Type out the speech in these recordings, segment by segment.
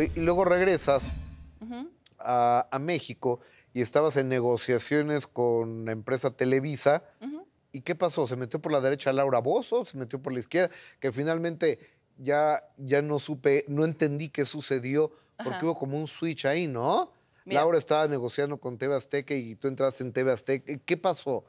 y luego regresas a, México y estabas en negociaciones con la empresa Televisa. ¿Y qué pasó? ¿Se metió por la derecha Laura Bozo? ¿Se metió por la izquierda? Que finalmente ya, ya no supe, no entendí qué sucedió, porque hubo como un switch ahí, ¿no? Laura estaba negociando con TV Azteca y tú entraste en TV Azteca. ¿Qué pasó?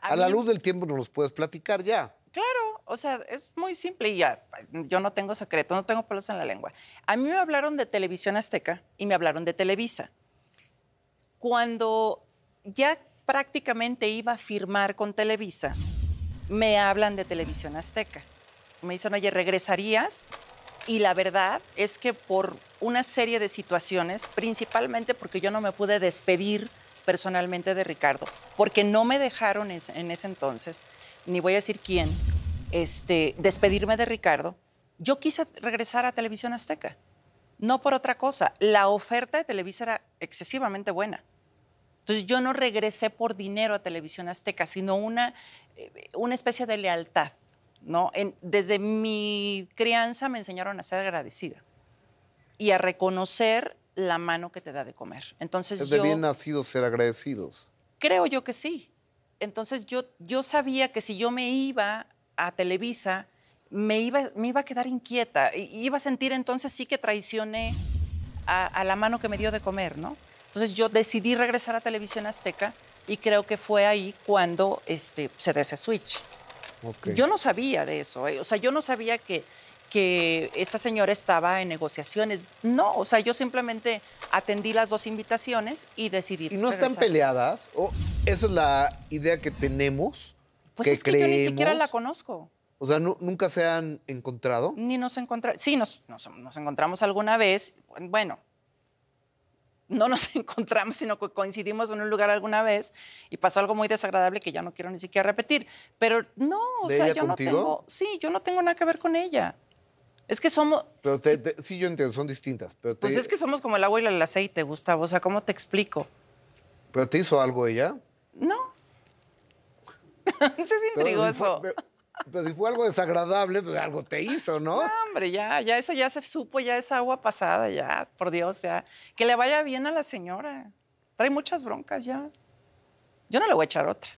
A, la luz del tiempo nos los puedes platicar ya. Claro, o sea, es muy simple y ya, yo no tengo secreto, no tengo pelos en la lengua. A mí me hablaron de Televisión Azteca y me hablaron de Televisa. Cuando ya prácticamente iba a firmar con Televisa, me hablan de Televisión Azteca. Me dicen, oye, ¿regresarías? Y la verdad es que por una serie de situaciones, principalmente porque yo no me pude despedir personalmente de Ricardo, porque no me dejaron en ese entonces, ni voy a decir quién, este, despedirme de Ricardo, yo quise regresar a Televisión Azteca. No por otra cosa. La oferta de Televisa era excesivamente buena. Entonces yo no regresé por dinero a Televisión Azteca, sino una, eh, una especie de lealtad. ¿no? En, desde mi crianza me enseñaron a ser agradecida y a reconocer la mano que te da de comer. Entonces bien nacidos ser agradecidos. Creo yo que sí. Entonces yo, yo sabía que si yo me iba a Televisa, me iba, me iba a quedar inquieta. Iba a sentir entonces sí que traicioné a, la mano que me dio de comer, ¿no? Entonces yo decidí regresar a Televisión Azteca y creo que fue ahí cuando este, se dio ese switch. Yo no sabía de eso, ¿eh? o sea, yo no sabía que, que esta señora estaba en negociaciones. No, o sea, yo simplemente atendí las dos invitaciones y decidí. ¿Y no están peleadas? ¿O esa es la idea que tenemos? pues es que ni siquiera la conozco. O sea, ¿nunca se han encontrado? Ni nos encontramos. Sí, nos, encontramos alguna vez. Bueno, no nos encontramos, sino que coincidimos en un lugar alguna vez y pasó algo muy desagradable que ya no quiero ni siquiera repetir. Pero no, o sea, yo no tengo. Sí, yo no tengo nada que ver con ella. Es que somos. Pero sí, yo entiendo, son distintas. pues es que somos como el agua y el aceite, Gustavo. O sea, ¿cómo te explico? ¿Pero te hizo algo ella? Eso es intrigoso. Pero si, fue, algo desagradable, pues algo te hizo, ¿no? Hombre, ya, ya eso ya se supo, ya es agua pasada, ya, por Dios, ya. Que le vaya bien a la señora. Trae muchas broncas ya. Yo no le voy a echar otra.